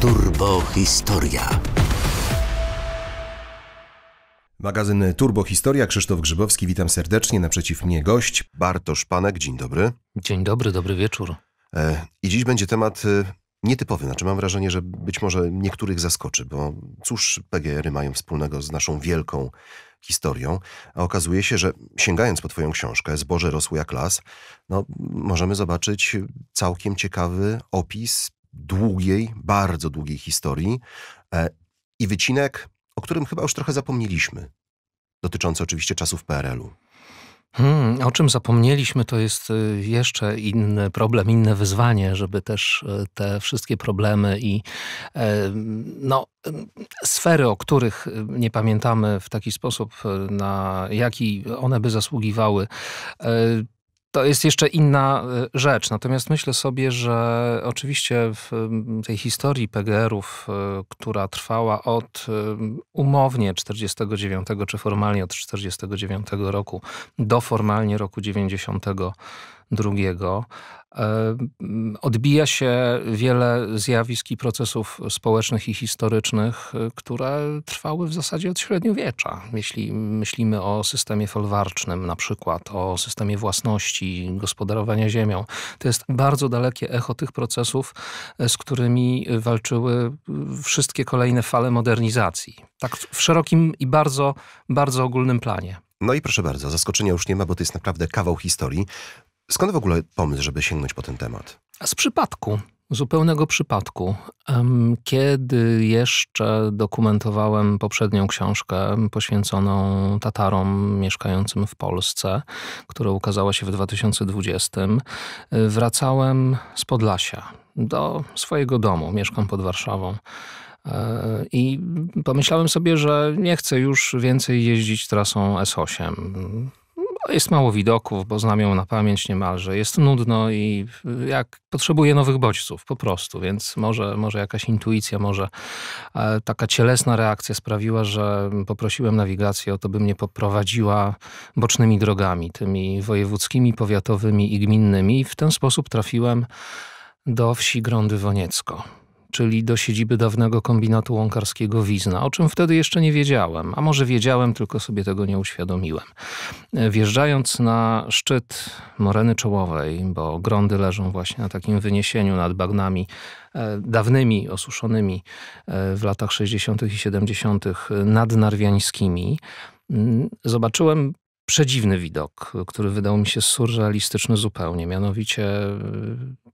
Turbo Historia. Magazyn Turbo Historia, Krzysztof Grzybowski, witam serdecznie. Naprzeciw mnie gość. Bartosz Panek, dzień dobry. Dzień dobry, dobry wieczór. E, I dziś będzie temat e, nietypowy, znaczy mam wrażenie, że być może niektórych zaskoczy, bo cóż PGR-y mają wspólnego z naszą wielką historią, a okazuje się, że sięgając po twoją książkę Zboże rosło jak las, no, możemy zobaczyć całkiem ciekawy opis długiej, bardzo długiej historii e, i wycinek, o którym chyba już trochę zapomnieliśmy, dotyczący oczywiście czasów PRL-u. Hmm, o czym zapomnieliśmy, to jest e, jeszcze inny problem, inne wyzwanie, żeby też e, te wszystkie problemy i no, sfery, o których nie pamiętamy w taki sposób, na jaki one by zasługiwały, to jest jeszcze inna e, rzecz. Natomiast myślę sobie, że oczywiście w tej historii PGR-ów, e, która trwała od e, umownie 49, czy formalnie od 49 roku do formalnie roku 90, drugiego. E, odbija się wiele zjawisk i procesów społecznych i historycznych, e, które trwały w zasadzie od średniowiecza. Jeśli myślimy o systemie folwarcznym, na przykład o systemie własności, gospodarowania ziemią, to jest bardzo dalekie echo tych procesów, e, z którymi walczyły wszystkie kolejne fale modernizacji. Tak w szerokim i bardzo, bardzo ogólnym planie. No i proszę bardzo, zaskoczenia już nie ma, bo to jest naprawdę kawał historii. Skąd w ogóle pomysł, żeby sięgnąć po ten temat? Z przypadku, zupełnego przypadku. Kiedy jeszcze dokumentowałem poprzednią książkę poświęconą Tatarom mieszkającym w Polsce, która ukazała się w 2020, e, wracałem z Podlasia do swojego domu. Mieszkam pod Warszawą. E, I pomyślałem sobie, że nie chcę już więcej jeździć trasą S8. No, jest mało widoków, bo znam ją na pamięć niemalże. Jest nudno i y, jak potrzebuje nowych bodźców po prostu, więc może, może jakaś intuicja, może e, taka cielesna reakcja sprawiła, że poprosiłem nawigację o to, by mnie poprowadziła bocznymi drogami, tymi wojewódzkimi, powiatowymi i gminnymi. I w ten sposób trafiłem do wsi Grądy Woniecko czyli do siedziby dawnego kombinatu łąkarskiego Wizna, o czym wtedy jeszcze nie wiedziałem, a może wiedziałem, tylko sobie tego nie uświadomiłem. E, wjeżdżając na szczyt Moreny Czołowej, bo grądy leżą właśnie na takim wyniesieniu nad bagnami e, dawnymi, osuszonymi e, w latach 60. i 70. nad Narwiańskimi, mm, zobaczyłem przedziwny widok, który wydał mi się surrealistyczny zupełnie. Mianowicie y,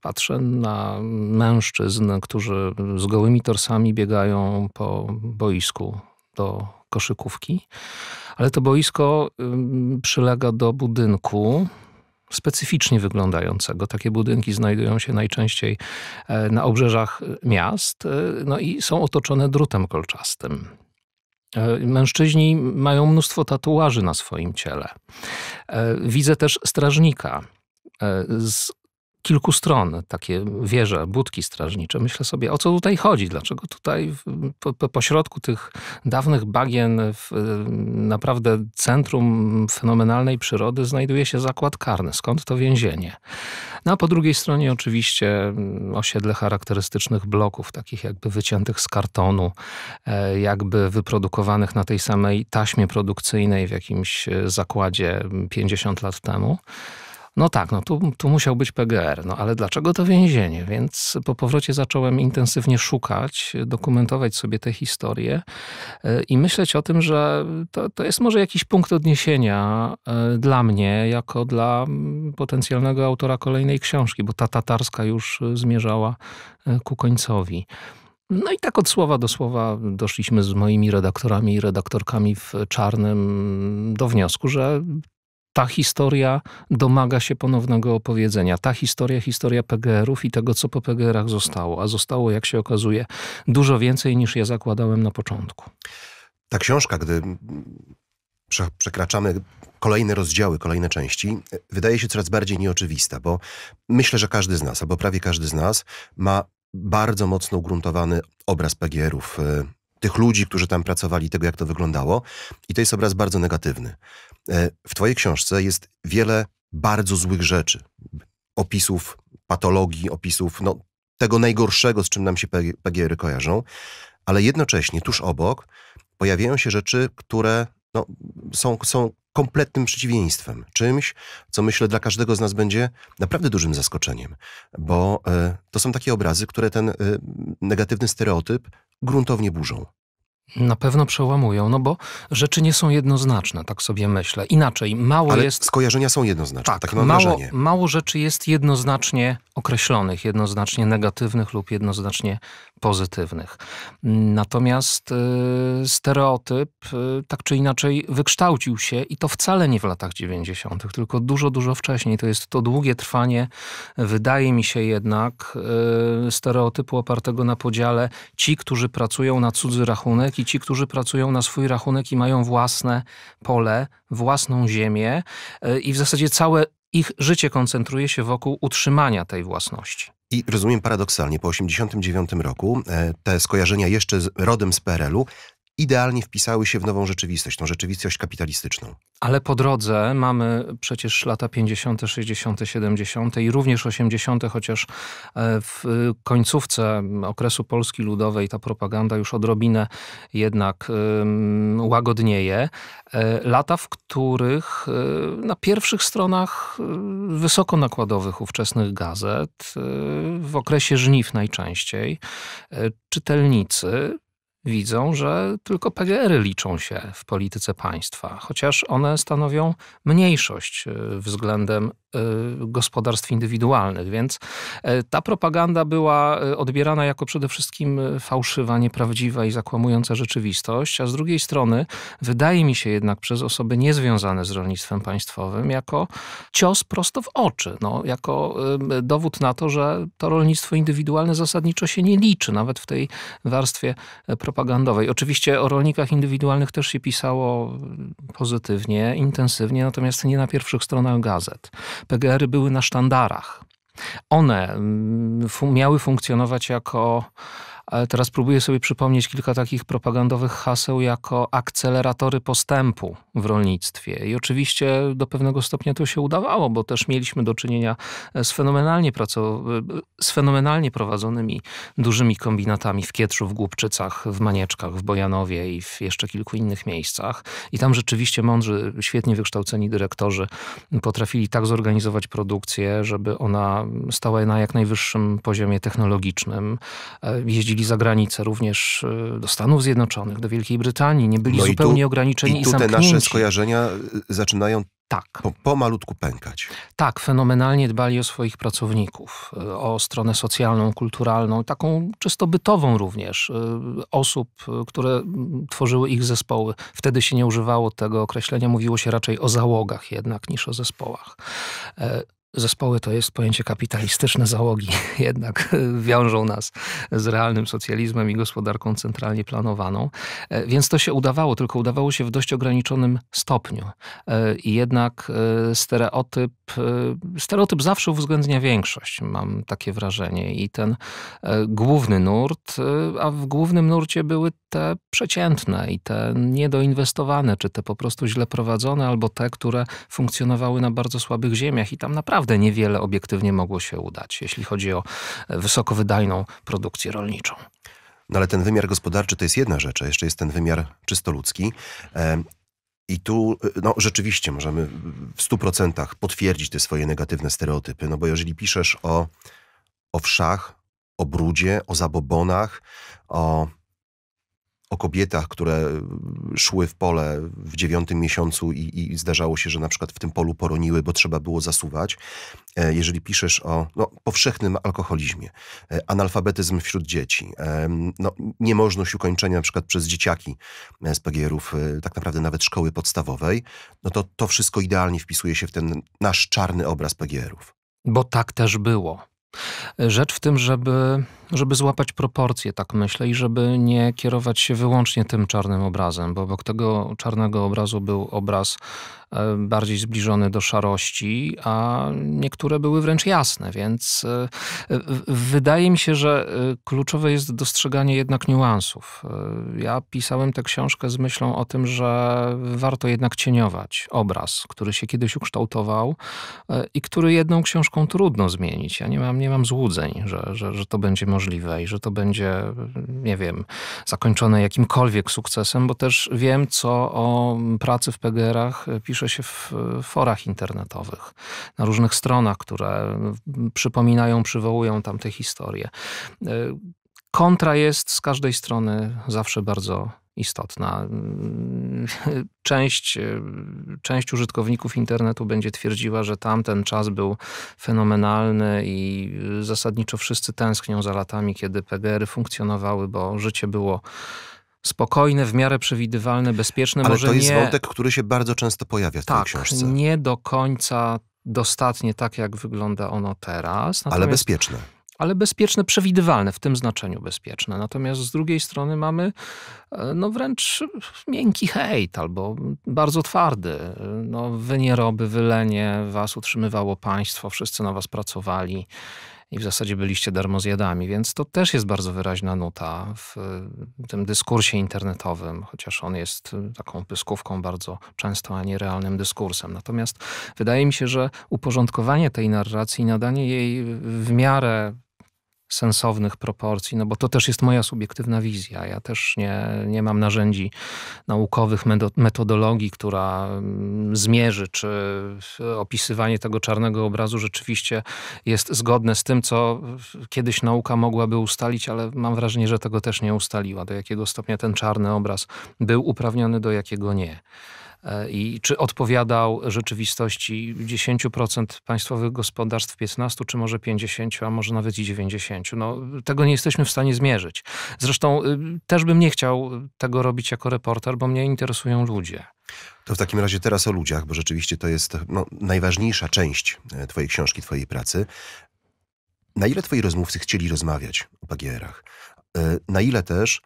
patrzę na mężczyzn, którzy z gołymi torsami biegają po boisku do koszykówki, ale to boisko y, przylega do budynku, specyficznie wyglądającego. Takie budynki znajdują się najczęściej e, na obrzeżach miast y, no i są otoczone drutem kolczastym. E, mężczyźni mają mnóstwo tatuaży na swoim ciele. E, widzę też strażnika e, z kilku stron, takie wieże, budki strażnicze. Myślę sobie, o co tutaj chodzi? Dlaczego tutaj po, pośrodku tych dawnych bagien, w y, naprawdę centrum fenomenalnej przyrody, znajduje się zakład karny? Skąd to więzienie? No a po drugiej stronie oczywiście mm, osiedle charakterystycznych bloków, takich jakby wyciętych z kartonu, e, jakby wyprodukowanych na tej samej taśmie produkcyjnej w jakimś e, zakładzie 50 mm, lat temu. No tak, no tu, tu musiał być PGR, no ale dlaczego to więzienie? Więc po powrocie zacząłem intensywnie szukać, dokumentować sobie te historie e, i myśleć o tym, że to, to jest może jakiś punkt odniesienia e, dla mnie, jako dla mm, potencjalnego autora kolejnej książki, bo ta tatarska już e, zmierzała ku końcowi. No i tak od słowa do słowa doszliśmy z moimi redaktorami i redaktorkami w czarnym mm, do wniosku, że ta historia domaga się ponownego opowiedzenia. Ta historia, historia PGR-ów i tego, co po PGR-ach zostało. A zostało, jak się okazuje, dużo więcej niż ja zakładałem na początku. Ta książka, gdy przekraczamy kolejne rozdziały, kolejne części, wydaje się coraz bardziej nieoczywista, bo myślę, że każdy z nas, albo prawie każdy z nas, ma bardzo mocno ugruntowany obraz PGR-ów, y, tych ludzi, którzy tam pracowali, tego jak to wyglądało. I to jest obraz bardzo negatywny. E, w Twojej książce jest wiele bardzo złych rzeczy, opisów patologii, opisów no, tego najgorszego, z czym nam się PGR y kojarzą, ale jednocześnie tuż obok pojawiają się rzeczy, które no, są, są kompletnym przeciwieństwem, czymś, co myślę dla każdego z nas będzie naprawdę dużym zaskoczeniem, bo y, to są takie obrazy, które ten y, negatywny stereotyp gruntownie burzą. Na pewno przełamują, no bo rzeczy nie są jednoznaczne, tak sobie myślę. Inaczej, mało Ale jest. Skojarzenia są jednoznaczne, tak, mam mało, wrażenie. Mało rzeczy jest jednoznacznie określonych, jednoznacznie negatywnych lub jednoznacznie pozytywnych. Natomiast y, stereotyp y, tak czy inaczej wykształcił się i to wcale nie w latach 90., tylko dużo, dużo wcześniej. To jest to długie trwanie, wydaje mi się jednak, y, stereotypu opartego na podziale ci, którzy pracują na cudzy rachunek i ci, którzy pracują na swój rachunek i mają własne pole, własną ziemię i w zasadzie całe ich życie koncentruje się wokół utrzymania tej własności. I rozumiem paradoksalnie, po 1989 roku e, te skojarzenia jeszcze z rodem z PRL-u idealnie wpisały się w nową rzeczywistość, tą rzeczywistość kapitalistyczną. Ale po drodze mamy przecież lata 50., 60., 70. i również 80., chociaż e, w końcówce okresu Polski Ludowej ta propaganda już odrobinę jednak łagodnieje. E, lata, w których e, na pierwszych stronach wysokonakładowych ówczesnych gazet, w okresie żniw najczęściej, czytelnicy widzą, że tylko PGR-y liczą się w polityce państwa, chociaż one stanowią mniejszość e, względem e, gospodarstw indywidualnych, więc e, ta propaganda była odbierana jako przede wszystkim fałszywa, nieprawdziwa i zakłamująca rzeczywistość, a z drugiej strony wydaje mi się jednak przez osoby niezwiązane z rolnictwem państwowym jako cios prosto w oczy, no, jako dowód na to, że to rolnictwo indywidualne zasadniczo się nie liczy, nawet w tej warstwie propagandy propagandowej. Oczywiście o rolnikach indywidualnych też się pisało pozytywnie, intensywnie, natomiast nie na pierwszych stronach gazet. PGR-y były na sztandarach. One mm, miały funkcjonować jako ale teraz próbuję sobie przypomnieć kilka takich propagandowych haseł jako akceleratory postępu w rolnictwie. I oczywiście do pewnego stopnia to się udawało, bo też mieliśmy do czynienia z fenomenalnie, z fenomenalnie prowadzonymi dużymi kombinatami w Kietrzu, w Głupczycach, w Manieczkach, w Bojanowie i w jeszcze kilku innych miejscach. I tam rzeczywiście mądrzy, świetnie wykształceni dyrektorzy potrafili tak zorganizować produkcję, żeby ona stała na jak najwyższym poziomie technologicznym. E, Jeździ wychodzili za granicę, również e, do Stanów Zjednoczonych, do Wielkiej Brytanii, nie byli no zupełnie tu, ograniczeni i, i tu zamknięci. te nasze skojarzenia e, zaczynają tak. Po, pomalutku pękać. Tak, fenomenalnie dbali o swoich pracowników, e, o stronę socjalną, kulturalną, taką czysto bytową również, osób, które tworzyły ich zespoły. Wtedy się nie używało tego określenia, mówiło się raczej o załogach jednak niż o zespołach zespoły to jest pojęcie kapitalistyczne załogi. Jednak wiążą nas z realnym socjalizmem i gospodarką centralnie planowaną. E, więc to się udawało, tylko udawało się w dość ograniczonym stopniu. E, I jednak e, stereotyp, stereotyp zawsze uwzględnia większość, mam takie wrażenie. I ten główny nurt, a w głównym nurcie były te przeciętne i te niedoinwestowane, czy te po prostu źle prowadzone, albo te, które funkcjonowały na bardzo słabych ziemiach. I tam naprawdę naprawdę niewiele obiektywnie mogło się udać, jeśli chodzi o e, wysokowydajną produkcję rolniczą. No ale ten wymiar gospodarczy to jest jedna rzecz, a jeszcze jest ten wymiar czysto ludzki. E, I tu e, no, rzeczywiście możemy w 100% potwierdzić te swoje negatywne stereotypy, no bo jeżeli piszesz o owszach, o brudzie, o zabobonach, o o kobietach, które y, szły w pole w dziewiątym miesiącu i, i, zdarzało się, że na przykład w tym polu poroniły, bo trzeba było zasuwać. E, jeżeli piszesz o no, powszechnym alkoholizmie, e, analfabetyzm wśród dzieci, e, no, niemożność ukończenia na przykład przez dzieciaki z pagierów tak naprawdę nawet szkoły podstawowej, no to to wszystko idealnie wpisuje się w ten nasz czarny obraz pagierów. Bo tak też było. Rzecz w tym, żeby żeby złapać proporcje, tak myślę, i żeby nie kierować się wyłącznie tym czarnym obrazem, bo obok tego czarnego obrazu był obraz e, bardziej zbliżony do szarości, a niektóre były wręcz jasne, więc e, wydaje mi się, że e, kluczowe jest dostrzeganie jednak niuansów. Ja pisałem tę książkę z myślą o tym, że warto jednak cieniować obraz, który się kiedyś ukształtował i który jedną książką trudno zmienić. Ja nie mam, nie mam złudzeń, że, że, że to będziemy możliwe i że to będzie, nie wiem, zakończone jakimkolwiek sukcesem, bo też wiem, co o pracy w PGR-ach pisze się w forach internetowych, na różnych stronach, które przypominają, przywołują tam te historie. Kontra jest z każdej strony zawsze bardzo istotna. Część, e, część użytkowników internetu będzie twierdziła, że tamten czas był fenomenalny i e, zasadniczo wszyscy tęsknią za latami, kiedy PGR-y funkcjonowały, bo życie było spokojne, w miarę przewidywalne, bezpieczne. Ale Może to jest nie... wątek, który się bardzo często pojawia w tak, tej książce. nie do końca dostatnie tak, jak wygląda ono teraz. Natomiast... Ale bezpieczne ale bezpieczne, przewidywalne, w tym znaczeniu bezpieczne. Natomiast z drugiej strony mamy e, no wręcz miękki hejt albo bardzo twardy. No, wy nieroby, wylenie, was utrzymywało państwo, wszyscy na was pracowali i w zasadzie byliście darmozjadami, więc to też jest bardzo wyraźna nuta w tym dyskursie internetowym, chociaż on jest taką pyskówką bardzo często, a nie realnym dyskursem. Natomiast wydaje mi się, że uporządkowanie tej narracji, nadanie jej w miarę sensownych proporcji, no bo to też jest moja subiektywna wizja. Ja też nie, nie mam narzędzi naukowych, metodologii, która mm, zmierzy, czy opisywanie tego czarnego obrazu rzeczywiście jest zgodne z tym, co kiedyś nauka mogłaby ustalić, ale mam wrażenie, że tego też nie ustaliła, do jakiego stopnia ten czarny obraz był uprawniony, do jakiego nie. E, I czy odpowiadał rzeczywistości 10% państwowych gospodarstw, 15, czy może 50, a może nawet i 90? No, tego nie jesteśmy w stanie zmierzyć. Zresztą y, też bym nie chciał tego robić jako reporter, bo mnie interesują ludzie. To w takim razie teraz o ludziach, bo rzeczywiście to jest no, najważniejsza część e, Twojej książki, Twojej pracy. Na ile Twoi rozmówcy chcieli rozmawiać o pgr e, Na ile też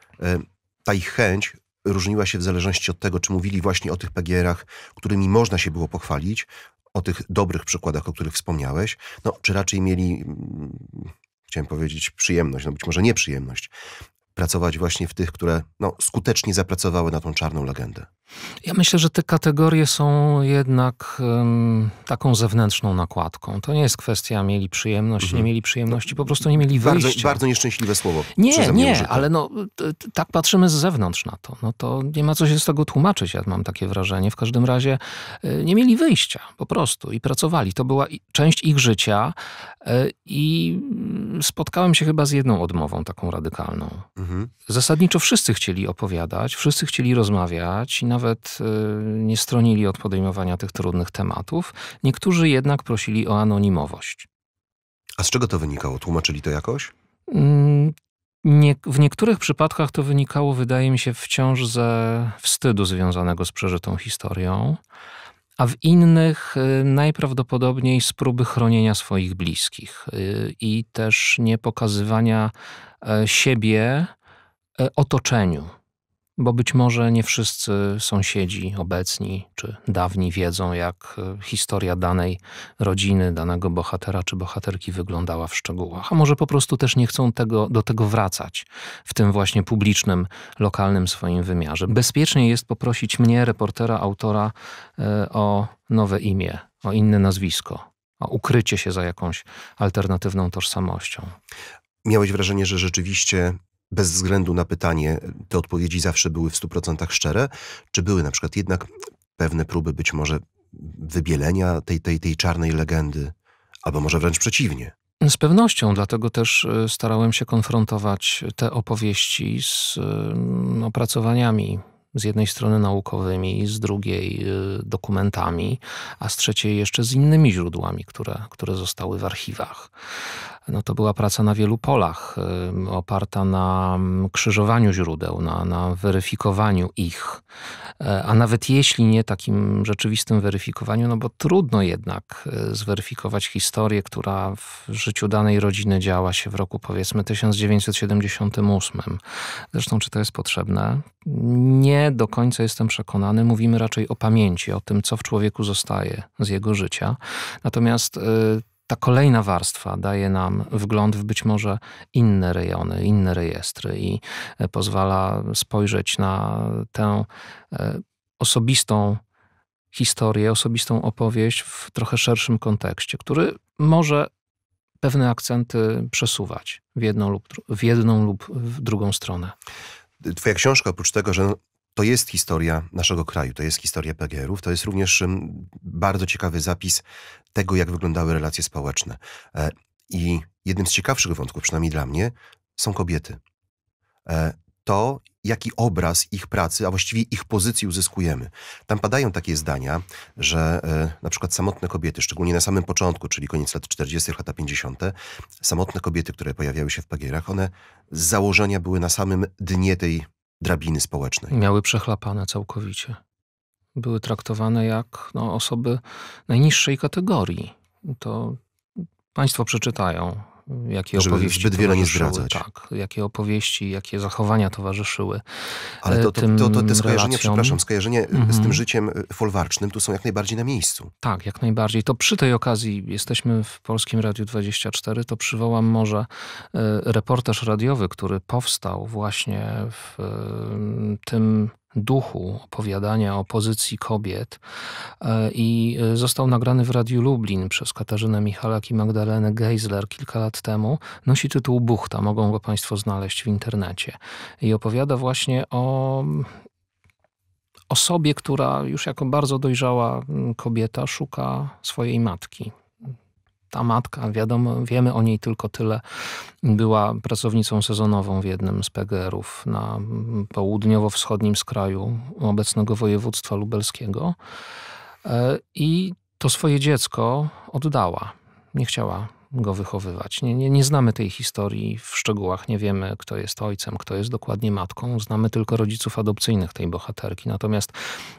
ta ich chęć różniła się w zależności od tego, czy mówili właśnie o tych PGR-ach, którymi można się było pochwalić, o tych dobrych przykładach, o których wspomniałeś, no, czy raczej mieli, mm, chciałem powiedzieć, przyjemność, no być może nieprzyjemność pracować właśnie w tych, które no, skutecznie zapracowały na tą czarną legendę? Ja myślę, że te kategorie są jednak um, taką zewnętrzną nakładką. To nie jest kwestia mieli przyjemność, mhm. nie mieli przyjemności, po prostu nie mieli wyjścia. Bardzo, bardzo nieszczęśliwe słowo. Nie, nie, użyte. Tak. ale no, tak patrzymy z zewnątrz na to. No to nie ma co się z tego tłumaczyć, ja mam takie wrażenie. W każdym razie y, nie mieli wyjścia po prostu i pracowali. To była część ich życia y, i mm, spotkałem się chyba z jedną odmową taką radykalną. Mhm Mhm. Zasadniczo wszyscy chcieli opowiadać, wszyscy chcieli rozmawiać i nawet e, nie stronili od podejmowania tych trudnych tematów. Niektórzy jednak prosili o anonimowość. A z czego to wynikało? Tłumaczyli to jakoś? Mm, nie, w niektórych przypadkach to wynikało, wydaje mi się, wciąż ze wstydu związanego z przeżytą historią, a w innych e, najprawdopodobniej z próby chronienia swoich bliskich e, i też nie pokazywania siebie E, otoczeniu, bo być może nie wszyscy sąsiedzi obecni czy dawni wiedzą, jak e, historia danej rodziny, danego bohatera czy bohaterki wyglądała w szczegółach, a może po prostu też nie chcą tego, do tego wracać w tym właśnie publicznym, lokalnym swoim wymiarze. Bezpieczniej jest poprosić mnie, reportera, autora, e, o nowe imię, o inne nazwisko, o ukrycie się za jakąś alternatywną tożsamością miałeś wrażenie, że rzeczywiście bez względu na pytanie, te odpowiedzi zawsze były w 100% szczere? Czy były na przykład jednak pewne próby być może wybielenia tej, tej, tej czarnej legendy, albo może wręcz przeciwnie? Z pewnością, dlatego też e, starałem się konfrontować te opowieści z e, opracowaniami no, z jednej strony naukowymi, z drugiej e, dokumentami, a z trzeciej jeszcze z innymi źródłami, które, które zostały w archiwach no to była praca na wielu polach, oparta na krzyżowaniu źródeł, na, na weryfikowaniu ich. E, a nawet jeśli nie takim rzeczywistym weryfikowaniu, no bo trudno jednak y, zweryfikować historię, która w życiu danej rodziny działa się w roku powiedzmy 1978. Zresztą, czy to jest potrzebne? Nie do końca jestem przekonany. Mówimy raczej o pamięci, o tym, co w człowieku zostaje z jego życia. Natomiast y, ta kolejna warstwa daje nam wgląd w być może inne rejony, inne rejestry i e, pozwala spojrzeć na tę e, osobistą historię, osobistą opowieść w trochę szerszym kontekście, który może pewne akcenty przesuwać w jedną lub, w, jedną lub w drugą stronę. Twoja książka, oprócz tego, że to jest historia naszego kraju, to jest historia PGR-ów, to jest również bardzo ciekawy zapis tego, jak wyglądały relacje społeczne. E, I jednym z ciekawszych wątków, przynajmniej dla mnie, są kobiety. E, to, jaki obraz ich pracy, a właściwie ich pozycji uzyskujemy. Tam padają takie zdania, że e, na przykład samotne kobiety, szczególnie na samym początku, czyli koniec lat 40., lata 50., samotne kobiety, które pojawiały się w pagierach, one z założenia były na samym dnie tej drabiny społecznej. Miały przechlapane całkowicie. Były traktowane jak no, osoby najniższej kategorii. To państwo przeczytają jakie Żeby opowieści zbyt wiele nie zdradzać. Tak, jakie opowieści, jakie zachowania towarzyszyły Ale e, to, to, tym to, to, te skojarzenia, relacjom. przepraszam, skojarzenia mm -hmm. z mhm. tym życiem e, folwarcznym tu są jak najbardziej na miejscu. Tak, jak najbardziej. To przy tej okazji jesteśmy w Polskim Radiu 24, to przywołam może e, reportaż radiowy, który powstał właśnie w tym duchu opowiadania o pozycji kobiet e, i e, został nagrany w Radiu Lublin przez Katarzynę Michalak i Magdalenę Geisler kilka lat temu. Nosi tytuł Buchta, mogą go Państwo znaleźć w internecie. I opowiada właśnie o mm, osobie, która już jako bardzo dojrzała mm, kobieta szuka swojej matki ta matka, wiadomo, wiemy o niej tylko tyle, była pracownicą sezonową w jednym z PGR-ów na południowo-wschodnim skraju obecnego województwa lubelskiego e, i to swoje dziecko oddała. Nie chciała go wychowywać. Nie, nie, nie znamy tej historii w szczegółach, nie wiemy, kto jest ojcem, kto jest dokładnie matką. Znamy tylko rodziców adopcyjnych tej bohaterki. Natomiast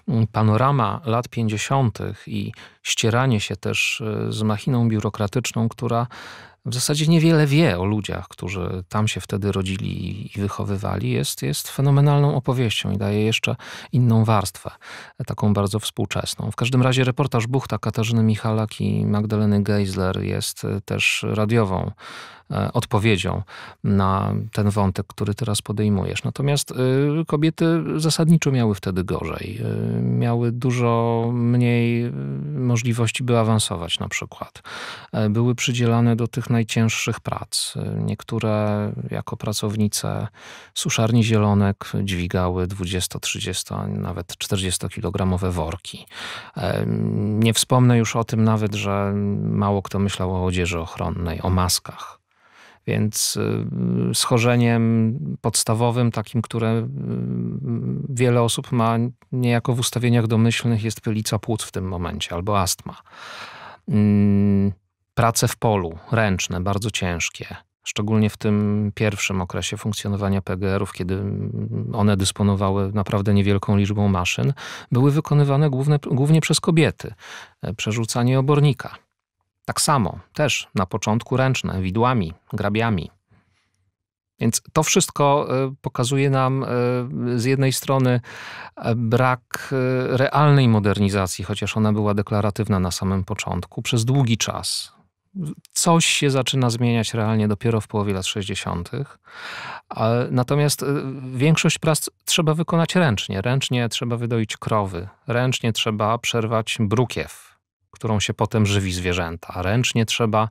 mm, panorama lat 50. i ścieranie się też e, z machiną biurokratyczną, która w zasadzie niewiele wie o ludziach, którzy tam się wtedy rodzili i wychowywali, jest, jest fenomenalną opowieścią i daje jeszcze inną warstwę, taką bardzo współczesną. W każdym razie reportaż Buchta Katarzyny Michalak i Magdaleny Geisler jest e, też radiową e, odpowiedzią na ten wątek, który teraz podejmujesz. Natomiast e, kobiety zasadniczo miały wtedy gorzej. Miały dużo mniej możliwości, by awansować na przykład. Były przydzielane do tych najcięższych prac. Niektóre jako pracownice suszarni zielonek dźwigały 20, 30, nawet 40-kilogramowe worki. E, nie wspomnę już o tym nawet, że mało kto myślał o odzieży ochronnej, o maskach. Więc y, schorzeniem podstawowym, takim, które y, wiele osób ma niejako w ustawieniach domyślnych, jest pylica płuc w tym momencie albo astma. Mm, prace w polu, ręczne, bardzo ciężkie. Szczególnie w tym pierwszym okresie funkcjonowania PGR-ów, kiedy one dysponowały naprawdę niewielką liczbą maszyn, były wykonywane główne, głównie przez kobiety. E, przerzucanie obornika. Tak samo, też na początku ręczne, widłami, grabiami. Więc to wszystko e, pokazuje nam e, z jednej strony brak realnej modernizacji, chociaż ona była deklaratywna na samym początku, przez długi czas coś się zaczyna zmieniać realnie dopiero w połowie lat 60. Natomiast y, większość prac trzeba wykonać ręcznie. Ręcznie trzeba wydoić krowy, ręcznie trzeba przerwać brukiew którą się potem żywi zwierzęta. Ręcznie trzeba e,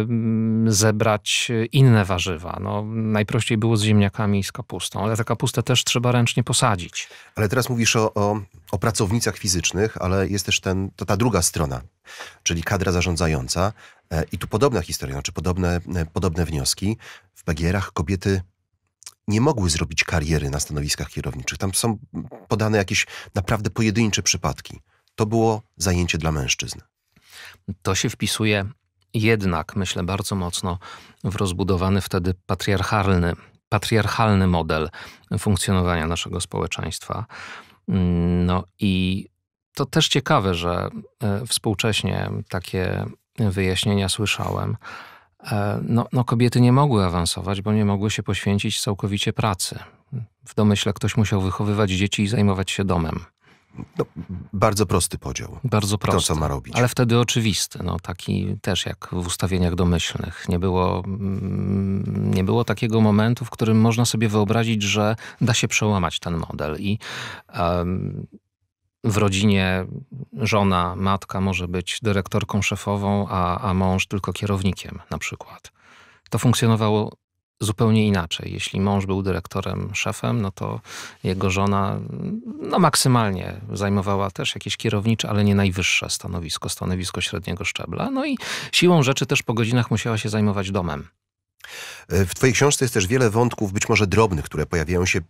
mm, zebrać inne warzywa. No, najprościej było z ziemniakami i z kapustą, ale tę kapustę też trzeba ręcznie posadzić. Ale teraz mówisz o, o, o pracownicach fizycznych, ale jest też ten, to ta druga strona, czyli kadra zarządzająca. E, I tu podobna historia, znaczy podobne, e, podobne wnioski. W Bagierach kobiety nie mogły zrobić kariery na stanowiskach kierowniczych. Tam są podane jakieś naprawdę pojedyncze przypadki to było zajęcie dla mężczyzn. To się wpisuje jednak, myślę, bardzo mocno w rozbudowany wtedy patriarchalny, patriarchalny model funkcjonowania naszego społeczeństwa. Mm, no i to też ciekawe, że e, współcześnie takie wyjaśnienia słyszałem. E, no, no, kobiety nie mogły awansować, bo nie mogły się poświęcić całkowicie pracy. W domyśle ktoś musiał wychowywać dzieci i zajmować się domem. No, bardzo prosty podział. Bardzo prosty. To, co ma robić. Ale wtedy oczywisty, no, taki też jak w ustawieniach domyślnych. Nie było, mm, nie było takiego momentu, w którym można sobie wyobrazić, że da się przełamać ten model. I um, w rodzinie żona, matka może być dyrektorką szefową, a, a mąż tylko kierownikiem na przykład. To funkcjonowało zupełnie inaczej. Jeśli mąż był dyrektorem, szefem, no to jego żona no maksymalnie zajmowała też jakieś kierownicze, ale nie najwyższe stanowisko, stanowisko średniego szczebla. No i siłą rzeczy też po godzinach musiała się zajmować domem. E, w Twojej książce jest też wiele wątków, być może drobnych, które pojawiają się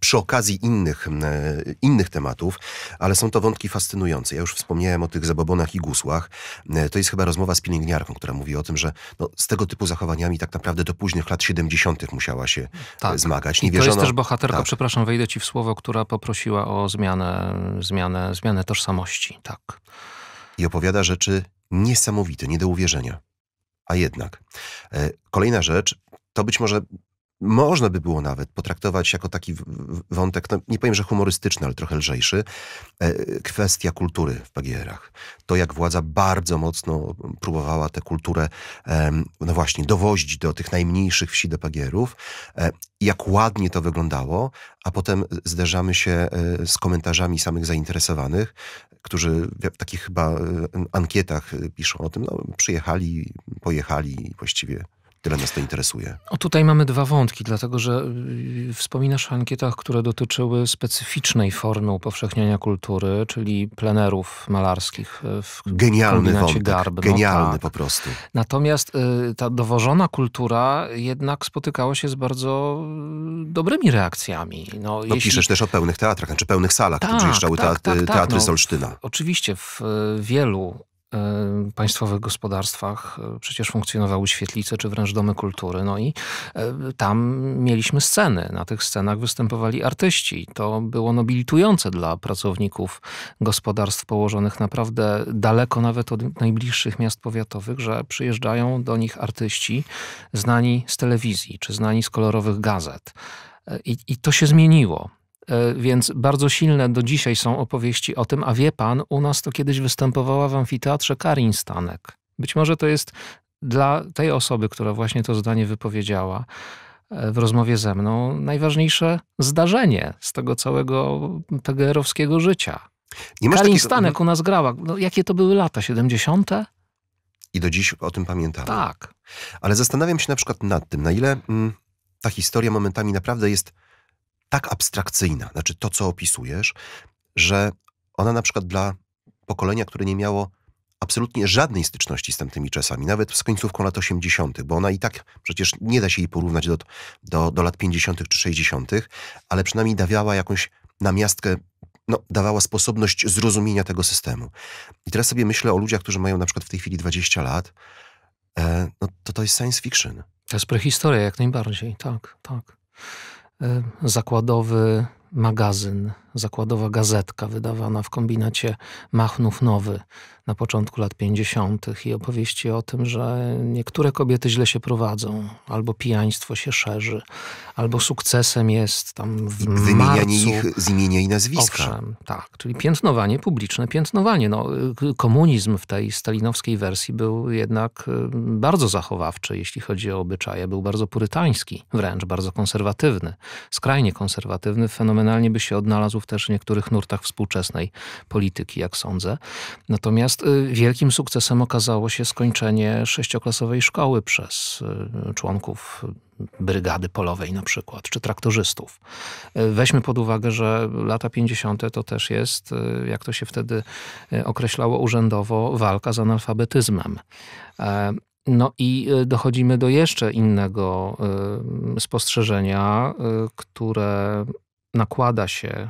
przy okazji innych, e, innych tematów, ale są to wątki fascynujące. Ja już wspomniałem o tych zabobonach i gusłach. E, to jest chyba rozmowa z pielęgniarką, która mówi o tym, że no, z tego typu zachowaniami tak naprawdę do późnych lat 70. musiała się tak. zmagać. Nie I to wierzono... jest też bohaterka, tak. przepraszam, wejdę ci w słowo, która poprosiła o zmianę, zmianę, zmianę tożsamości. Tak. I opowiada rzeczy niesamowite, nie do uwierzenia a jednak. E, kolejna rzecz, to być może można by było nawet potraktować jako taki wątek, no nie powiem, że humorystyczny, ale trochę lżejszy, e, kwestia kultury w PGR-ach. To, jak władza bardzo mocno próbowała tę kulturę, no właśnie, dowozić do tych najmniejszych wsi, do PGR-ów, e, jak ładnie to wyglądało, a potem zderzamy się z komentarzami samych zainteresowanych, którzy w takich chyba e, ankietach e, piszą o tym, no przyjechali, pojechali właściwie Tyle nas to interesuje. O tutaj mamy dwa wątki, dlatego że y, wspominasz o ankietach, które dotyczyły specyficznej formy upowszechniania kultury, czyli plenerów malarskich y, w Genialny wątek, garb. No genialny tak. po prostu. Natomiast y, ta dowożona kultura jednak spotykała się z bardzo dobrymi reakcjami. No, no jeśli... piszesz też o pełnych teatrach, czy znaczy pełnych salach, tak, które przyjeżdżały tak, teatry, tak, tak teatry no, Solsztyna. W, oczywiście w wielu E, państwowych gospodarstwach e, przecież funkcjonowały świetlice czy wręcz domy kultury. No i e, tam mieliśmy sceny. Na tych scenach występowali artyści. To było nobilitujące dla pracowników gospodarstw położonych naprawdę daleko nawet od najbliższych miast powiatowych, że przyjeżdżają do nich artyści znani z telewizji czy znani z kolorowych gazet. I, I, to się zmieniło. E, więc bardzo silne do dzisiaj są opowieści o tym, a wie pan, u nas to kiedyś występowała w amfiteatrze Karin Stanek. Być może to jest dla tej osoby, która właśnie to zdanie wypowiedziała e, w rozmowie ze mną, najważniejsze zdarzenie z tego całego PGR-owskiego życia. Nie Karin takiego... Stanek u nas grała. No, jakie to były lata? 70.? I do dziś o tym pamiętamy. Tak. Ale zastanawiam się na przykład nad tym, na ile mm, ta historia momentami naprawdę jest tak abstrakcyjna, znaczy to, co opisujesz, że ona na przykład dla pokolenia, które nie miało absolutnie żadnej styczności z tamtymi czasami, nawet z końcówką lat 80., bo ona i tak przecież nie da się jej porównać do, do, do lat 50. czy 60., ale przynajmniej dawała jakąś namiastkę, no, dawała sposobność zrozumienia tego systemu. I teraz sobie myślę o ludziach, którzy mają na przykład w tej chwili 20 lat, e, no to to jest science fiction. To jest prehistoria jak najbardziej, tak, tak. E, zakładowy magazyn zakładowa gazetka wydawana w kombinacie Machnów Nowy na początku lat 50. i opowieści o tym, że niektóre kobiety źle się prowadzą, albo pijaństwo się szerzy, albo sukcesem jest tam w Wymienianie marcu. ich z imienia i nazwiska. Owszem, tak, czyli piętnowanie, publiczne piętnowanie. No, y, komunizm w tej stalinowskiej wersji był jednak y, bardzo zachowawczy, jeśli chodzi o obyczaje. Był bardzo purytański, wręcz bardzo konserwatywny, skrajnie konserwatywny. Fenomenalnie by się odnalazł też w niektórych nurtach współczesnej polityki, jak sądzę. Natomiast y, wielkim sukcesem okazało się skończenie sześcioklasowej szkoły przez y, członków brygady polowej na przykład, czy traktorzystów. Y, weźmy pod uwagę, że lata 50. to też jest, jak to się wtedy określało urzędowo, walka z analfabetyzmem. E, no i dochodzimy do jeszcze innego spostrzeżenia, które nakłada się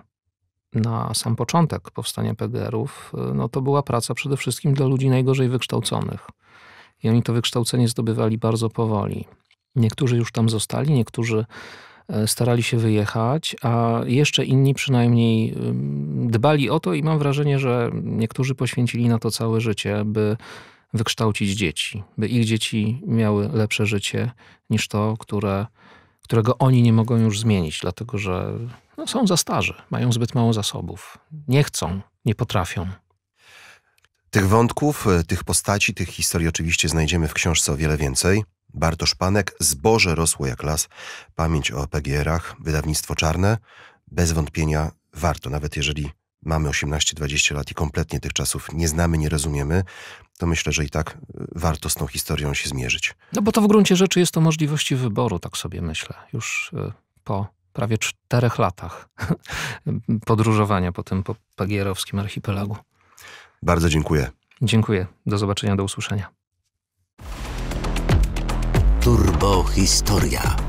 na sam początek powstania PGR-ów, y, no to była praca przede wszystkim dla ludzi najgorzej wykształconych. I oni to wykształcenie zdobywali bardzo powoli. Niektórzy już tam zostali, niektórzy e, starali się wyjechać, a jeszcze inni przynajmniej dbali o to i mam wrażenie, że niektórzy poświęcili na to całe życie, by wykształcić dzieci, by ich dzieci miały lepsze życie niż to, które, którego oni nie mogą już zmienić, dlatego że no, są za starzy, mają zbyt mało zasobów, nie chcą, nie potrafią. Tych wątków, e, tych postaci, tych historii oczywiście znajdziemy w książce o wiele więcej. Bartosz Panek, Zboże rosło jak las, pamięć o PGR-ach, wydawnictwo czarne. Bez wątpienia warto, nawet jeżeli mamy 18-20 lat i kompletnie tych czasów nie znamy, nie rozumiemy, to myślę, że i tak e, warto z tą historią się zmierzyć. No bo to w gruncie rzeczy jest to możliwości wyboru, tak sobie myślę. Już e, po prawie czterech latach podróżowania po tym pagierowskim archipelagu. Bardzo dziękuję. Dziękuję. Do zobaczenia, do usłyszenia. Turbo Historia.